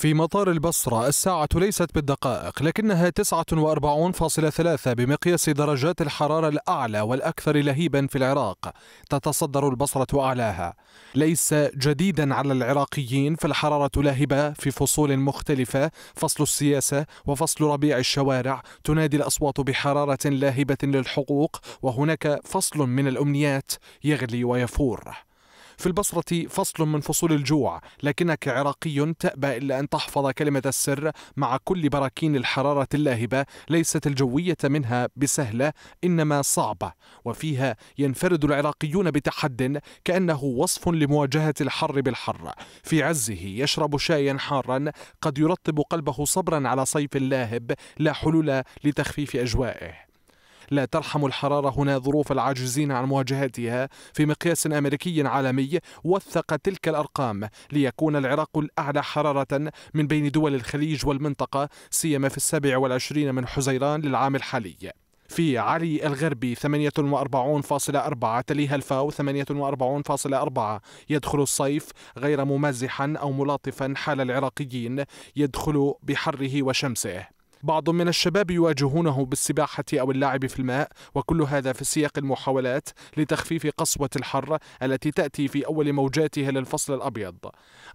في مطار البصرة الساعة ليست بالدقائق لكنها 49.3 بمقياس درجات الحرارة الأعلى والأكثر لهيبا في العراق تتصدر البصرة أعلاها ليس جديدا على العراقيين في الحرارة لاهبة في فصول مختلفة فصل السياسة وفصل ربيع الشوارع تنادي الأصوات بحرارة لاهبة للحقوق وهناك فصل من الأمنيات يغلي ويفور في البصرة فصل من فصول الجوع لكنك عراقي تأبى إلا أن تحفظ كلمة السر مع كل براكين الحرارة اللاهبة ليست الجوية منها بسهلة إنما صعبة وفيها ينفرد العراقيون بتحد كأنه وصف لمواجهة الحر بالحر في عزه يشرب شايا حارا قد يرطب قلبه صبرا على صيف لاهب لا حلول لتخفيف أجوائه لا ترحم الحرارة هنا ظروف العاجزين عن مواجهتها في مقياس أمريكي عالمي وثق تلك الأرقام ليكون العراق الأعلى حرارة من بين دول الخليج والمنطقة سيما في السابع والعشرين من حزيران للعام الحالي في علي الغربي 48.4 تليها الفاو 48.4 يدخل الصيف غير ممازحا أو ملاطفا حال العراقيين يدخل بحره وشمسه بعض من الشباب يواجهونه بالسباحة أو اللعب في الماء وكل هذا في سياق المحاولات لتخفيف قسوة الحر التي تأتي في أول موجاتها للفصل الأبيض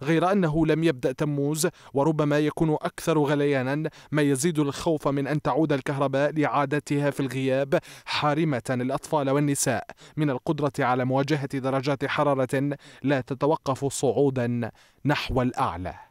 غير أنه لم يبدأ تموز وربما يكون أكثر غليانا ما يزيد الخوف من أن تعود الكهرباء لعادتها في الغياب حارمة الأطفال والنساء من القدرة على مواجهة درجات حرارة لا تتوقف صعودا نحو الأعلى